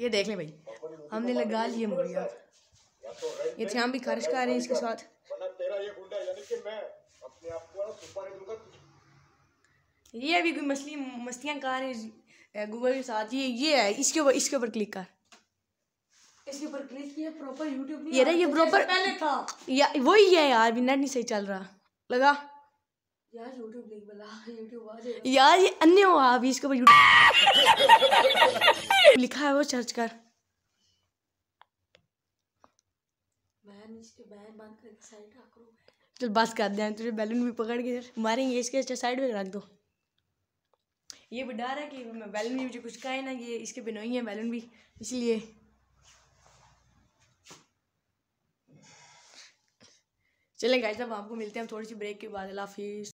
ये देख ले भाई हमने लगा लिए मुड़िया ये थे हम भी खर्च कर रहे हैं इसके साथ ये अभी कोई मछली मस्तियाँ कर रहे हैं गूगल के साथ ये ये है इसके ऊपर इसके ऊपर क्लिक कर इसके ऊपर क्लिक किया प्रॉपर यूट्यूब ये ना ये प्रॉपर तो पहले था या वही है यार भी नेट नहीं सही चल रहा लगा यार यूट्यूब यूट्यूब यार ये अन्य हो आप इसके ऊपर यूट्यूब लिखा है वो सर्च कर चल बस कर दे तुझे बैलून भी पकड़ के मारेंगे इसके अच्छा साइड में रख दो ये भी डर है कि मैं बैलून भी मुझे कुछ कहे ना कि इसके बिना ही है बैलून भी इसलिए चलें गाइस अब आपको मिलते हैं थोड़ी सी ब्रेक के बाद हाफिज़